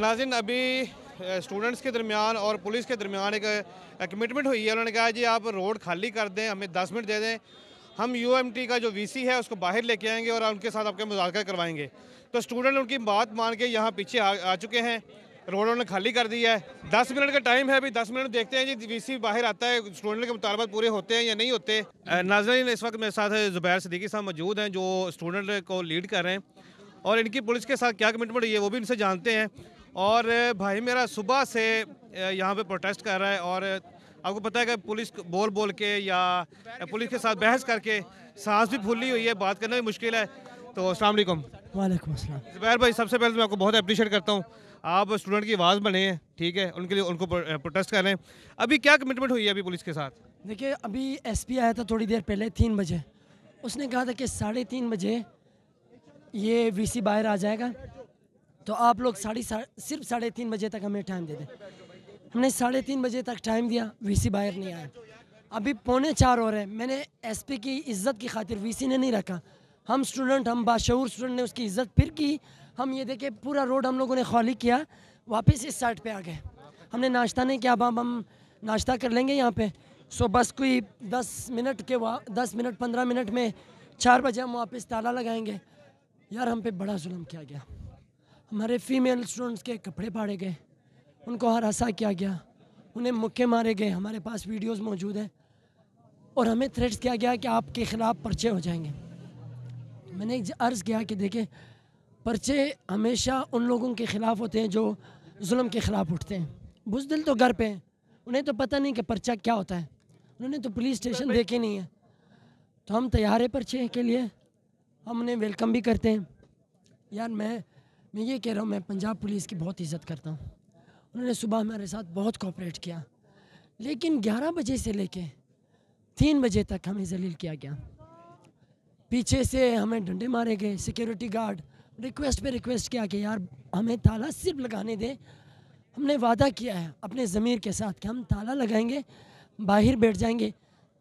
नाजिन अभी स्टूडेंट्स के दरमियान और पुलिस के दरमियान एक कमिटमेंट हुई है उन्होंने कहा जी आप रोड खाली कर दें हमें दस मिनट दे दें हम यूएमटी का जो वीसी है उसको बाहर लेके आएंगे और उनके साथ आपके मुजाकर करवाएंगे तो स्टूडेंट उनकी बात मान के यहाँ पीछे आ, आ चुके हैं रोड उन्होंने खाली कर दिया है दस मिनट का टाइम है अभी दस मिनट देखते हैं जी सी बाहर आता है स्टूडेंट के मुतालबात पूरे होते हैं या नहीं होते नाजरन इस वक्त मेरे साथ जुबैर सदीकी साहब मौजूद हैं जो स्टूडेंट को लीड कर रहे हैं और इनकी पुलिस के साथ क्या कमिटमेंट हुई है वो भी इनसे जानते हैं और भाई मेरा सुबह से यहाँ पे प्रोटेस्ट कर रहा है और आपको पता है कि पुलिस बोल बोल के या पुलिस के साथ बहस करके सांस भी फूली हुई है बात करना भी मुश्किल है तो असल वालेकुम अस्सलाम जुबैर भाई सबसे पहले तो मैं आपको बहुत अप्रिशिएट करता हूँ आप स्टूडेंट की आवाज़ बने हैं ठीक है उनके लिए उनको प्रोटेस्ट कर रहे हैं अभी क्या कमिटमेंट हुई है अभी पुलिस के साथ देखिए अभी एस आया था थोड़ी देर पहले तीन बजे उसने कहा था कि साढ़े तीन बजे ये वी बाहर आ जाएगा तो आप लोग साढ़े सा, सिर्फ साढ़े तीन बजे तक हमें टाइम दे दें हमने साढ़े तीन बजे तक टाइम दिया वीसी बाहर नहीं आया अभी पौने चार हो रहे हैं मैंने एसपी की इज्जत की खातिर वीसी ने नहीं रखा हम स्टूडेंट हम बाशूर स्टूडेंट ने उसकी इज्जत फिर की हम ये देखे पूरा रोड हम लोगों ने खाली किया वापस इस साइड पर आ गए हमने नाश्ता नहीं किया अब हम नाश्ता कर लेंगे यहाँ पर सो बस कोई दस मिनट के दस मिनट पंद्रह मिनट में चार बजे हम वापस ताला लगाएंगे यार हम पे बड़ा जुल्म किया गया हमारे फीमेल स्टूडेंट्स के कपड़े फाड़े गए उनको हरासा किया गया उन्हें मुक्के मारे गए हमारे पास वीडियोस मौजूद हैं और हमें थ्रेट्स किया गया कि आपके ख़िलाफ़ पर्चे हो जाएंगे मैंने अर्ज़ किया कि देखें पर्चे हमेशा उन लोगों के ख़िलाफ़ होते हैं जो जुल्म के ख़िलाफ़ उठते हैं बुजदिल तो घर पे हैं उन्हें तो पता नहीं कि पर्चा क्या होता है उन्होंने तो पुलिस स्टेशन देखे नहीं है तो हम तैयार है पर्चे के लिए हम उन्हें वेलकम भी करते हैं यार मैं मैं ये कह रहा हूँ मैं पंजाब पुलिस की बहुत इज्जत करता हूँ उन्होंने सुबह हमारे साथ बहुत कॉपरेट किया लेकिन 11 बजे से लेके तीन बजे तक हमें जलील किया गया पीछे से हमें डंडे मारे गए सिक्योरिटी गार्ड रिक्वेस्ट पे रिक्वेस्ट किया कि यार हमें ताला सिर्फ लगाने दें हमने वादा किया है अपने ज़मीर के साथ कि हम ताला लगाएंगे बाहर बैठ जाएंगे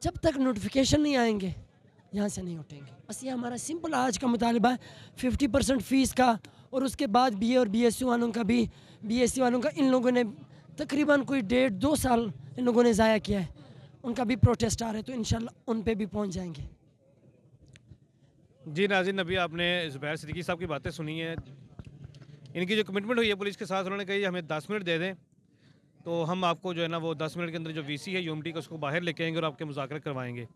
जब तक नोटिफिकेशन नहीं आएंगे यहाँ से नहीं उठेंगे बस ये हमारा सिंपल आज का मुतालबा है फिफ्टी परसेंट फ़ीस का और उसके बाद बीए और बीएससी वालों का भी बीएससी e वालों का इन लोगों ने तकरीबन कोई डेढ़ दो साल इन लोगों ने ज़ाया किया है उनका भी प्रोटेस्ट आ रहा है तो इन उन पर भी पहुँच जाएंगे जी नाजिन नबी आपने जुबैर सिद्दीकी साहब की बातें सुनी हैं इनकी जो कमिटमेंट हुई है पुलिस के साथ उन्होंने कही हमें दस मिनट दे दें तो हम आपको जो है ना वो दस मिनट के अंदर जो वीसी है यूएमटी का उसको बाहर लेके आएंगे और आपके मुजाकर करवाएंगे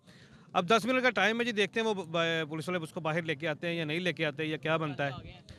अब दस मिनट का टाइम है जी देखते हैं वो पुलिस वाले उसको बाहर लेके आते हैं या नहीं लेके आते हैं या क्या बनता है